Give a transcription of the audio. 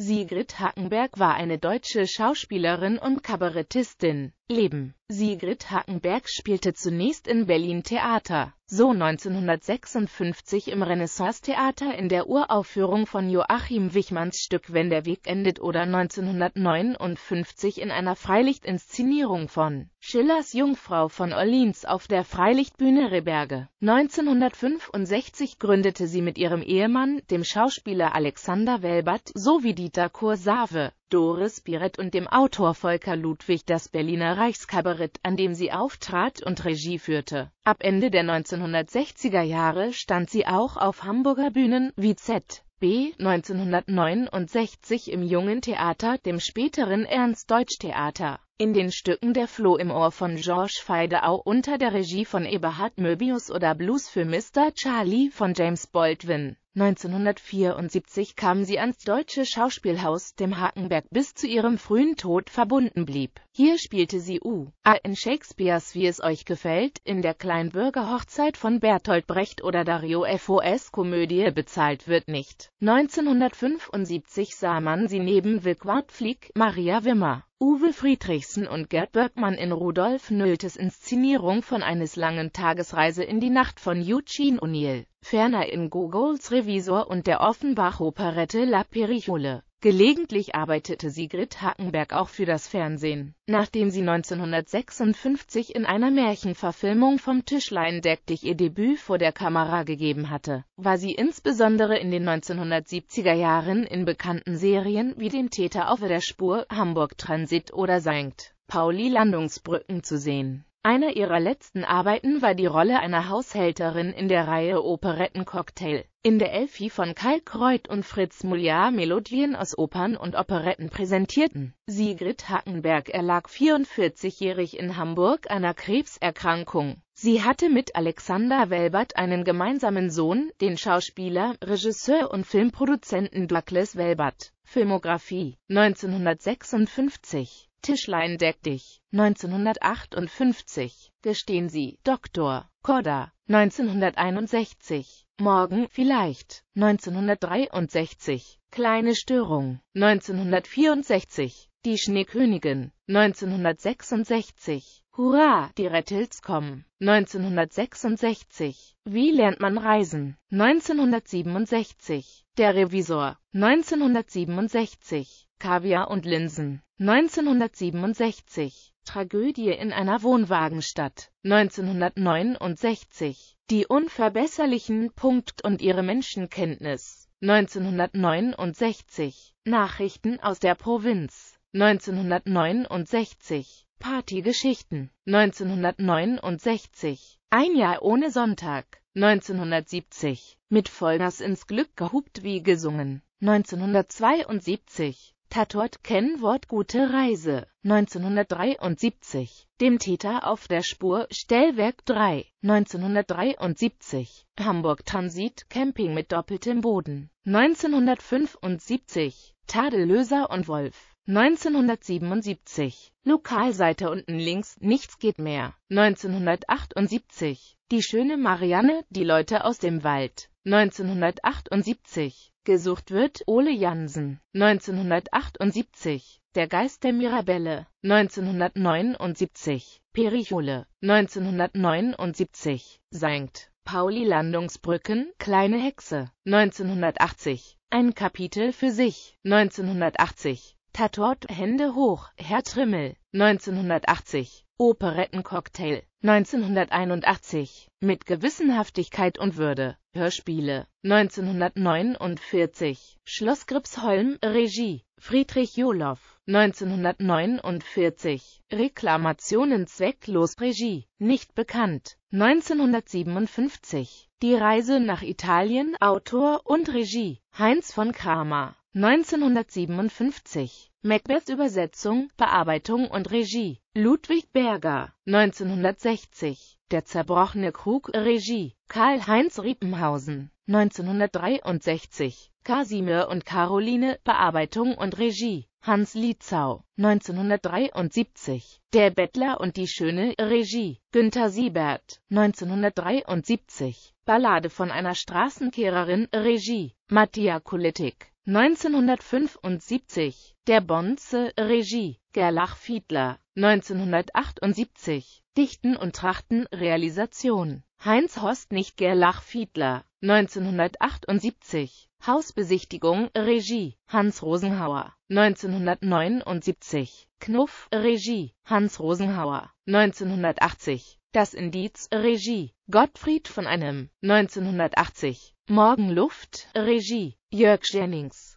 Sigrid Hackenberg war eine deutsche Schauspielerin und Kabarettistin. Leben. Sigrid Hackenberg spielte zunächst in Berlin Theater, so 1956 im Renaissance-Theater in der Uraufführung von Joachim Wichmanns Stück Wenn der Weg endet oder 1959 in einer Freilichtinszenierung von Schillers Jungfrau von Orleans auf der Freilichtbühne Reberge. 1965 gründete sie mit ihrem Ehemann, dem Schauspieler Alexander Welbert, sowie Dieter Kursave Doris Biret und dem Autor Volker Ludwig das Berliner Reichskabarett, an dem sie auftrat und Regie führte. Ab Ende der 1960er Jahre stand sie auch auf Hamburger Bühnen wie Z. B. 1969 im Jungen Theater, dem späteren Ernst-Deutsch-Theater. In den Stücken Der Floh im Ohr von Georges Feideau unter der Regie von Eberhard Möbius oder Blues für Mr. Charlie von James Baldwin. 1974 kam sie ans Deutsche Schauspielhaus, dem Hakenberg, bis zu ihrem frühen Tod verbunden blieb. Hier spielte sie U. A. in Shakespeares Wie es euch gefällt, in der Kleinbürgerhochzeit von Bertolt Brecht oder Dario Fos Komödie Bezahlt wird nicht. 1975 sah man sie neben Wilquart Flieg, Maria Wimmer Uwe Friedrichsen und Gerd Bergmann in Rudolf Nöltes Inszenierung von eines langen Tagesreise in die Nacht von Eugene O'Neill, ferner in Gogols Revisor und der Offenbach-Operette La Périole. Gelegentlich arbeitete Sigrid Hackenberg auch für das Fernsehen. Nachdem sie 1956 in einer Märchenverfilmung vom Tischlein deck dich ihr Debüt vor der Kamera gegeben hatte, war sie insbesondere in den 1970er Jahren in bekannten Serien wie dem Täter auf der Spur, Hamburg Transit oder Sankt Pauli Landungsbrücken zu sehen. Eine ihrer letzten Arbeiten war die Rolle einer Haushälterin in der Reihe Operettencocktail in der Elfi von Karl Kreuth und Fritz Mulliar Melodien aus Opern und Operetten präsentierten. Sigrid Hackenberg erlag 44-jährig in Hamburg einer Krebserkrankung. Sie hatte mit Alexander Welbert einen gemeinsamen Sohn, den Schauspieler, Regisseur und Filmproduzenten Douglas Welbert. Filmografie 1956 Tischlein deck dich, 1958, gestehen Sie, Dr. Korda, 1961, Morgen, vielleicht, 1963, kleine Störung, 1964, die Schneekönigin, 1966. Hurra, die Rettils kommen. 1966. Wie lernt man reisen? 1967. Der Revisor. 1967. Kaviar und Linsen. 1967. Tragödie in einer Wohnwagenstadt. 1969. Die Unverbesserlichen. Punkt und ihre Menschenkenntnis. 1969. Nachrichten aus der Provinz. 1969 Partygeschichten 1969 Ein Jahr ohne Sonntag 1970 Mit Vollgas ins Glück gehupt wie gesungen 1972 Tatort Kennwort Gute Reise 1973 Dem Täter auf der Spur Stellwerk 3 1973 Hamburg Transit Camping mit doppeltem Boden 1975 Tadellöser und Wolf 1977 Lokalseite unten links Nichts geht mehr 1978 Die schöne Marianne, die Leute aus dem Wald 1978 Gesucht wird Ole Jansen 1978 Der Geist der Mirabelle 1979 Perichole 1979 Sankt Pauli Landungsbrücken Kleine Hexe 1980 Ein Kapitel für sich 1980 Tatort Hände hoch, Herr Trimmel, 1980, Operettencocktail, 1981, mit Gewissenhaftigkeit und Würde, Hörspiele, 1949, Schloss Gripsholm, Regie, Friedrich Joloff, 1949, Reklamationen zwecklos, Regie, nicht bekannt, 1957, Die Reise nach Italien, Autor und Regie, Heinz von Kramer, 1957 Macbeths Übersetzung, Bearbeitung und Regie Ludwig Berger 1960 Der zerbrochene Krug Regie Karl-Heinz Riepenhausen 1963 Kasimir und Caroline Bearbeitung und Regie Hans Lietzau 1973 Der Bettler und die Schöne Regie Günter Siebert 1973 Ballade von einer Straßenkehrerin Regie Mattia Kulitik 1975, Der Bonze, Regie, Gerlach Fiedler, 1978, Dichten und Trachten, Realisation, Heinz Horst nicht Gerlach Fiedler, 1978, Hausbesichtigung, Regie, Hans Rosenhauer, 1979, Knuff, Regie, Hans Rosenhauer, 1980, Das Indiz, Regie, Gottfried von Einem, 1980 Morgenluft, Regie, Jörg Jennings